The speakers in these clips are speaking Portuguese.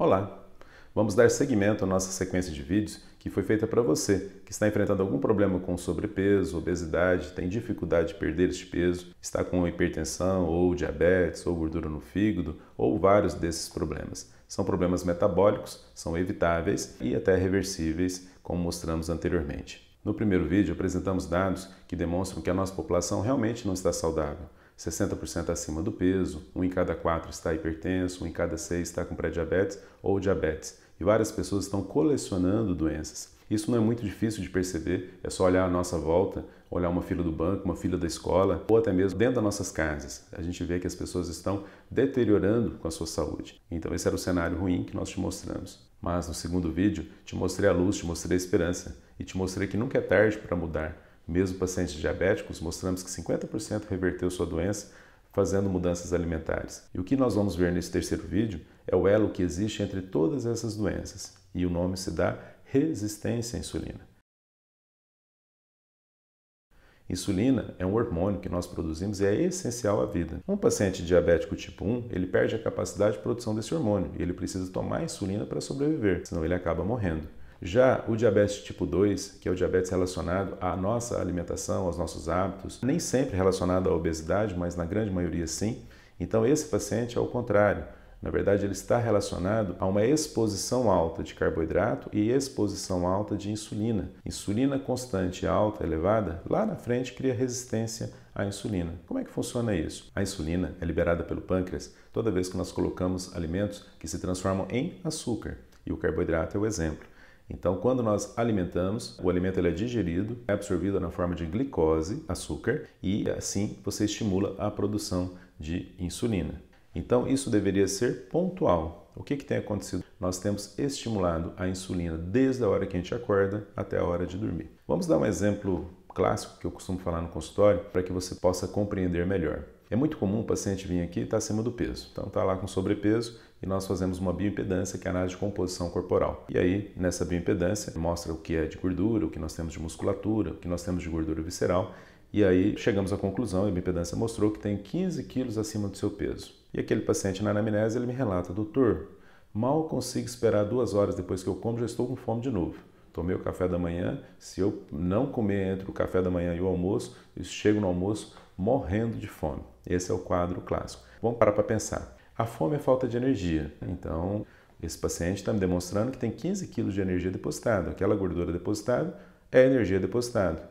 Olá! Vamos dar seguimento à nossa sequência de vídeos que foi feita para você que está enfrentando algum problema com sobrepeso, obesidade, tem dificuldade de perder este peso, está com hipertensão ou diabetes ou gordura no fígado ou vários desses problemas. São problemas metabólicos, são evitáveis e até reversíveis, como mostramos anteriormente. No primeiro vídeo, apresentamos dados que demonstram que a nossa população realmente não está saudável. 60% acima do peso, um em cada quatro está hipertenso, um em cada seis está com pré-diabetes ou diabetes. E várias pessoas estão colecionando doenças. Isso não é muito difícil de perceber, é só olhar a nossa volta, olhar uma fila do banco, uma fila da escola, ou até mesmo dentro das nossas casas. A gente vê que as pessoas estão deteriorando com a sua saúde. Então, esse era o cenário ruim que nós te mostramos. Mas no segundo vídeo, te mostrei a luz, te mostrei a esperança e te mostrei que nunca é tarde para mudar. Mesmo pacientes diabéticos, mostramos que 50% reverteu sua doença fazendo mudanças alimentares. E o que nós vamos ver nesse terceiro vídeo é o elo que existe entre todas essas doenças, e o nome se dá resistência à insulina. Insulina é um hormônio que nós produzimos e é essencial à vida. Um paciente diabético tipo 1, ele perde a capacidade de produção desse hormônio e ele precisa tomar insulina para sobreviver, senão ele acaba morrendo. Já o diabetes tipo 2, que é o diabetes relacionado à nossa alimentação, aos nossos hábitos, nem sempre relacionado à obesidade, mas na grande maioria sim. Então esse paciente é o contrário. Na verdade, ele está relacionado a uma exposição alta de carboidrato e exposição alta de insulina. Insulina constante alta, elevada, lá na frente cria resistência à insulina. Como é que funciona isso? A insulina é liberada pelo pâncreas toda vez que nós colocamos alimentos que se transformam em açúcar, e o carboidrato é o exemplo. Então, quando nós alimentamos, o alimento ele é digerido, é absorvido na forma de glicose, açúcar, e assim você estimula a produção de insulina. Então, isso deveria ser pontual. O que, que tem acontecido? Nós temos estimulado a insulina desde a hora que a gente acorda até a hora de dormir. Vamos dar um exemplo clássico que eu costumo falar no consultório para que você possa compreender melhor. É muito comum o paciente vir aqui e estar tá acima do peso. Então está lá com sobrepeso e nós fazemos uma bioimpedância, que é a análise de composição corporal. E aí, nessa bioimpedância, mostra o que é de gordura, o que nós temos de musculatura, o que nós temos de gordura visceral. E aí chegamos à conclusão, a bioimpedância mostrou que tem 15 quilos acima do seu peso. E aquele paciente na anamnese, ele me relata, doutor, mal consigo esperar duas horas depois que eu como, já estou com fome de novo tomei o café da manhã, se eu não comer entre o café da manhã e o almoço, eu chego no almoço morrendo de fome. Esse é o quadro clássico. Vamos parar para pensar. A fome é falta de energia. Então, esse paciente está me demonstrando que tem 15 quilos de energia depositada. Aquela gordura depositada é energia depositada.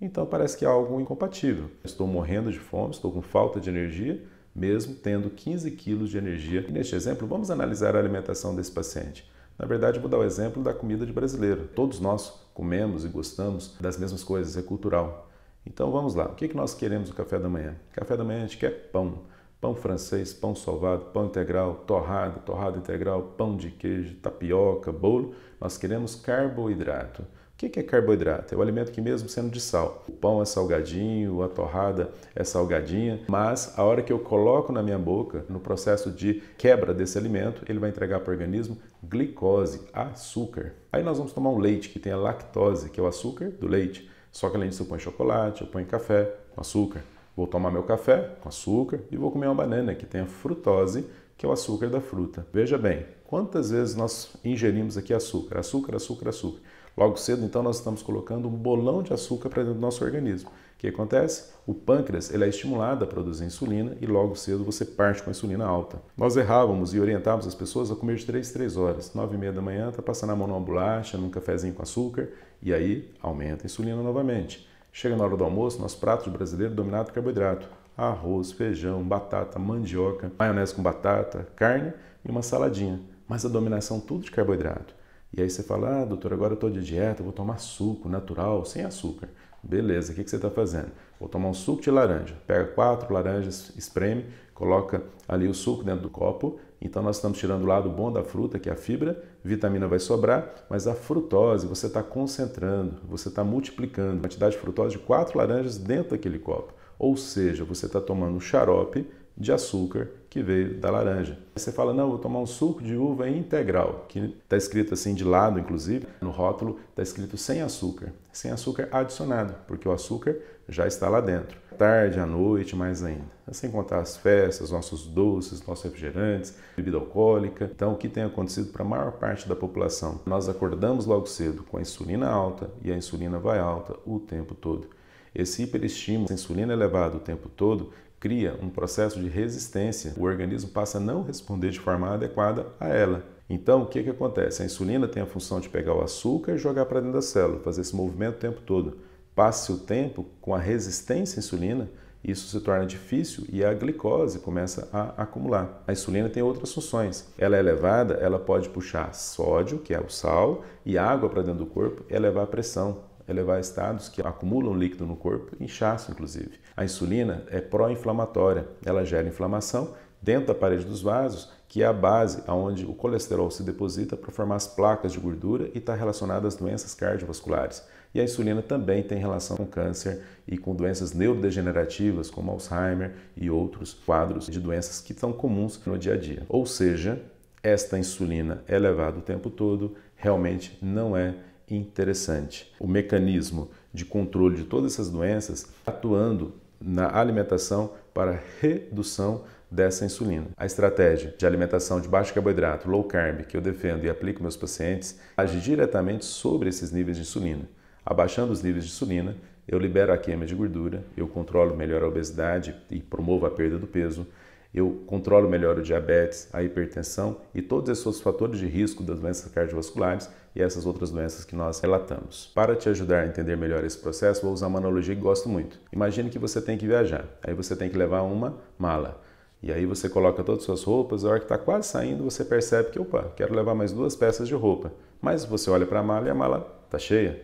Então, parece que é algo incompatível. Estou morrendo de fome, estou com falta de energia, mesmo tendo 15 quilos de energia. E neste exemplo, vamos analisar a alimentação desse paciente. Na verdade, vou dar o exemplo da comida de brasileiro. Todos nós comemos e gostamos das mesmas coisas, é cultural. Então vamos lá. O que, é que nós queremos no café da manhã? Café da manhã a gente quer pão. Pão francês, pão sovado, pão integral, torrada, torrada integral, pão de queijo, tapioca, bolo. Nós queremos carboidrato. O é que é carboidrato? É o alimento que, mesmo sendo de sal, o pão é salgadinho, a torrada é salgadinha, mas a hora que eu coloco na minha boca, no processo de quebra desse alimento, ele vai entregar para o organismo glicose, açúcar. Aí nós vamos tomar um leite que tem a lactose, que é o açúcar do leite. Só que além disso eu ponho chocolate, eu ponho café com açúcar. Vou tomar meu café com açúcar e vou comer uma banana que tem a frutose, que é o açúcar da fruta. Veja bem, quantas vezes nós ingerimos aqui açúcar, açúcar, açúcar, açúcar. Logo cedo, então, nós estamos colocando um bolão de açúcar para dentro do nosso organismo. O que acontece? O pâncreas ele é estimulado a produzir insulina e logo cedo você parte com a insulina alta. Nós errávamos e orientávamos as pessoas a comer de 3 3 horas. 9 e meia da manhã está passando a mão numa bolacha, num cafezinho com açúcar e aí aumenta a insulina novamente. Chega na hora do almoço, nosso prato brasileiro é dominado por carboidrato. Arroz, feijão, batata, mandioca, maionese com batata, carne e uma saladinha. Mas a dominação é tudo de carboidrato. E aí você fala, ah, doutor, agora eu estou de dieta, vou tomar suco natural, sem açúcar. Beleza, o que, que você está fazendo? Vou tomar um suco de laranja. Pega quatro laranjas, espreme, coloca ali o suco dentro do copo. Então nós estamos tirando o lado bom da fruta, que é a fibra, vitamina vai sobrar, mas a frutose você está concentrando, você está multiplicando a quantidade de frutose de quatro laranjas dentro daquele copo. Ou seja, você está tomando um xarope de açúcar que veio da laranja. Você fala, não, vou tomar um suco de uva integral, que está escrito assim de lado, inclusive, no rótulo está escrito sem açúcar, sem açúcar adicionado, porque o açúcar já está lá dentro. Tarde, à noite, mais ainda. É sem contar as festas, nossos doces, nossos refrigerantes, bebida alcoólica. Então, o que tem acontecido para a maior parte da população? Nós acordamos logo cedo com a insulina alta e a insulina vai alta o tempo todo. Esse hiperestímulo, insulina elevada o tempo todo, cria um processo de resistência, o organismo passa a não responder de forma adequada a ela. Então, o que, que acontece? A insulina tem a função de pegar o açúcar e jogar para dentro da célula, fazer esse movimento o tempo todo. Passa o tempo com a resistência à insulina, isso se torna difícil e a glicose começa a acumular. A insulina tem outras funções. Ela é elevada, ela pode puxar sódio, que é o sal, e água para dentro do corpo e elevar a pressão elevar estados que acumulam líquido no corpo, inchaço inclusive. A insulina é pró-inflamatória, ela gera inflamação dentro da parede dos vasos, que é a base aonde o colesterol se deposita para formar as placas de gordura e está relacionada às doenças cardiovasculares. E a insulina também tem relação com câncer e com doenças neurodegenerativas, como Alzheimer e outros quadros de doenças que são comuns no dia a dia. Ou seja, esta insulina elevada o tempo todo realmente não é interessante. O mecanismo de controle de todas essas doenças tá atuando na alimentação para redução dessa insulina. A estratégia de alimentação de baixo carboidrato, low carb, que eu defendo e aplico meus pacientes, age diretamente sobre esses níveis de insulina. Abaixando os níveis de insulina, eu libero a queima de gordura, eu controlo melhor a obesidade e promovo a perda do peso, eu controlo melhor o diabetes, a hipertensão e todos esses fatores de risco das doenças cardiovasculares e essas outras doenças que nós relatamos. Para te ajudar a entender melhor esse processo, vou usar uma analogia que gosto muito. Imagine que você tem que viajar, aí você tem que levar uma mala. E aí você coloca todas as suas roupas, a hora que está quase saindo, você percebe que, opa, quero levar mais duas peças de roupa. Mas você olha para a mala e a mala está cheia.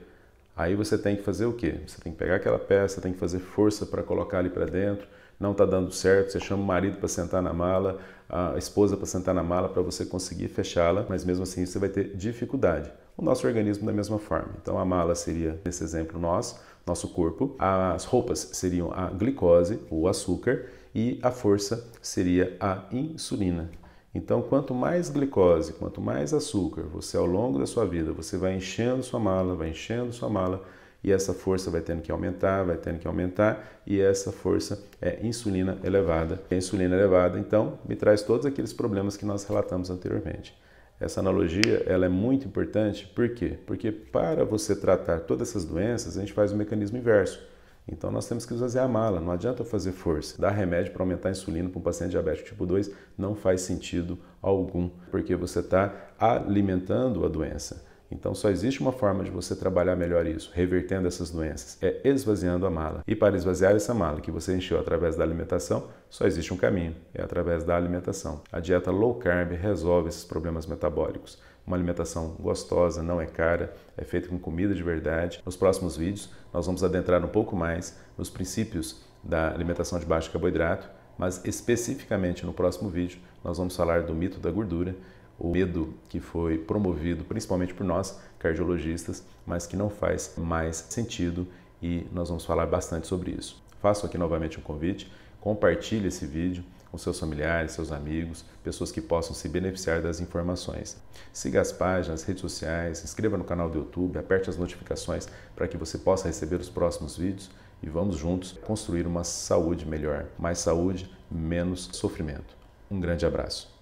Aí você tem que fazer o quê? Você tem que pegar aquela peça, tem que fazer força para colocar ali para dentro, não está dando certo, você chama o marido para sentar na mala, a esposa para sentar na mala para você conseguir fechá-la, mas mesmo assim você vai ter dificuldade. O nosso organismo da mesma forma. Então a mala seria, nesse exemplo, nós, nosso corpo, as roupas seriam a glicose, o açúcar, e a força seria a insulina. Então, quanto mais glicose, quanto mais açúcar você ao longo da sua vida, você vai enchendo sua mala, vai enchendo sua mala, e essa força vai tendo que aumentar, vai tendo que aumentar, e essa força é insulina elevada. A é insulina elevada, então, me traz todos aqueles problemas que nós relatamos anteriormente. Essa analogia ela é muito importante, por quê? Porque para você tratar todas essas doenças, a gente faz o um mecanismo inverso. Então nós temos que esvaziar a mala, não adianta fazer força. Dar remédio para aumentar a insulina para um paciente diabético tipo 2 não faz sentido algum, porque você está alimentando a doença. Então só existe uma forma de você trabalhar melhor isso, revertendo essas doenças, é esvaziando a mala. E para esvaziar essa mala que você encheu através da alimentação, só existe um caminho, é através da alimentação. A dieta low carb resolve esses problemas metabólicos. Uma alimentação gostosa, não é cara, é feita com comida de verdade. Nos próximos vídeos, nós vamos adentrar um pouco mais nos princípios da alimentação de baixo carboidrato, mas especificamente no próximo vídeo, nós vamos falar do mito da gordura o medo que foi promovido principalmente por nós cardiologistas, mas que não faz mais sentido e nós vamos falar bastante sobre isso. Faço aqui novamente um convite, compartilhe esse vídeo com seus familiares, seus amigos, pessoas que possam se beneficiar das informações. Siga as páginas, redes sociais, se inscreva no canal do YouTube, aperte as notificações para que você possa receber os próximos vídeos e vamos juntos construir uma saúde melhor. Mais saúde, menos sofrimento. Um grande abraço.